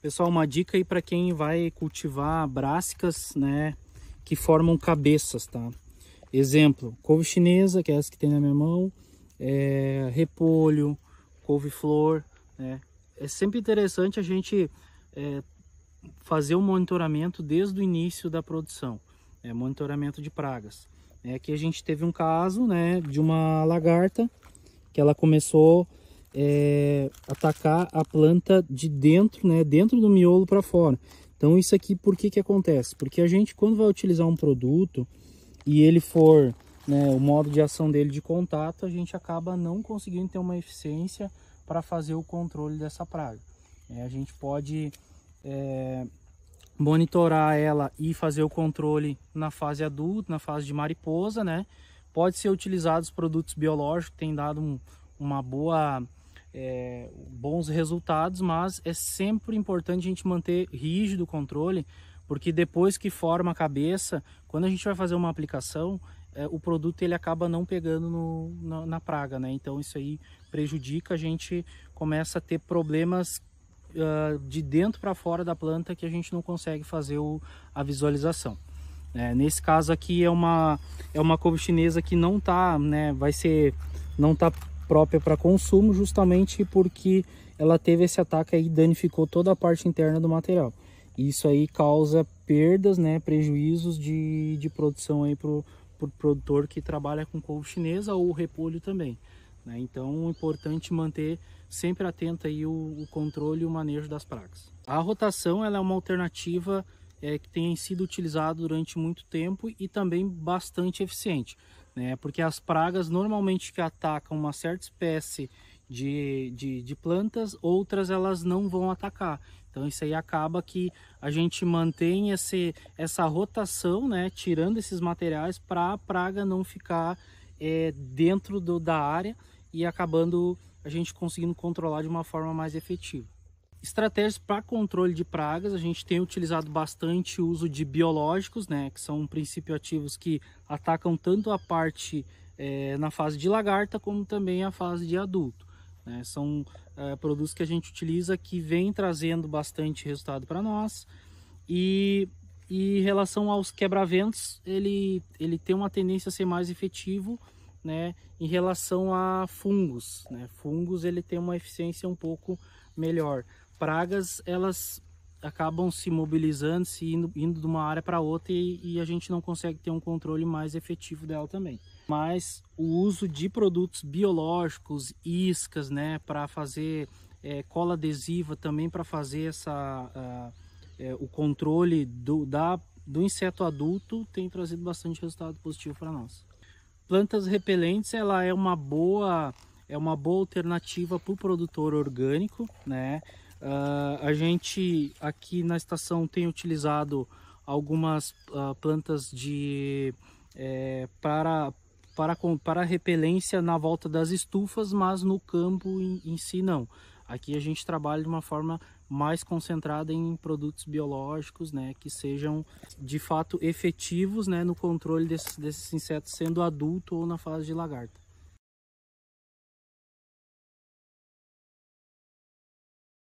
Pessoal, uma dica aí para quem vai cultivar brásicas, né, que formam cabeças, tá? Exemplo, couve chinesa, que é essa que tem na minha mão, é, repolho, couve-flor, né? É sempre interessante a gente é, fazer o um monitoramento desde o início da produção, é monitoramento de pragas. É, que a gente teve um caso, né, de uma lagarta que ela começou é, atacar a planta de dentro, né, dentro do miolo para fora. Então isso aqui, por que que acontece? Porque a gente quando vai utilizar um produto e ele for, né, o modo de ação dele de contato, a gente acaba não conseguindo ter uma eficiência para fazer o controle dessa praga. É, a gente pode é, monitorar ela e fazer o controle na fase adulta, na fase de mariposa, né? Pode ser utilizado os produtos biológicos, tem dado um, uma boa é, bons resultados, mas é sempre importante a gente manter rígido o controle, porque depois que forma a cabeça, quando a gente vai fazer uma aplicação, é, o produto ele acaba não pegando no, na, na, praga, né? Então isso aí prejudica, a gente começa a ter problemas uh, de dentro para fora da planta que a gente não consegue fazer o, a visualização. É, nesse caso aqui é uma é uma couve chinesa que não tá, né? Vai ser não tá própria para consumo, justamente porque ela teve esse ataque e danificou toda a parte interna do material. Isso aí causa perdas, né, prejuízos de, de produção aí para o pro produtor que trabalha com couve chinesa ou repolho também. Né? Então, é importante manter sempre atento aí o, o controle e o manejo das pragas. A rotação ela é uma alternativa é, que tem sido utilizada durante muito tempo e também bastante eficiente né? Porque as pragas normalmente que atacam uma certa espécie de, de, de plantas, outras elas não vão atacar. Então isso aí acaba que a gente mantém esse, essa rotação, né, tirando esses materiais para a praga não ficar é, dentro do, da área e acabando a gente conseguindo controlar de uma forma mais efetiva. Estratégias para controle de pragas, a gente tem utilizado bastante o uso de biológicos, né, que são princípios ativos que atacam tanto a parte é, na fase de lagarta como também a fase de adulto. Né? São é, produtos que a gente utiliza que vem trazendo bastante resultado para nós e e em relação aos quebra-ventos, ele, ele tem uma tendência a ser mais efetivo né, em relação a fungos. Né? Fungos ele tem uma eficiência um pouco melhor pragas elas acabam se mobilizando, se indo, indo de uma área para outra e, e, a gente não consegue ter um controle mais efetivo dela também. Mas o uso de produtos biológicos, iscas, né, para fazer é, cola adesiva também para fazer essa a, é, o controle do, da, do inseto adulto tem trazido bastante resultado positivo para nós. Plantas repelentes, ela é uma boa é uma boa alternativa para o produtor orgânico, né? Uh, a gente aqui na estação tem utilizado algumas uh, plantas de é, para para, para repelência na volta das estufas, mas no campo em, em, si não. Aqui a gente trabalha de uma forma mais concentrada em produtos biológicos, né, que sejam de fato efetivos, né, no controle desses, desses insetos, sendo adulto ou na fase de lagarta.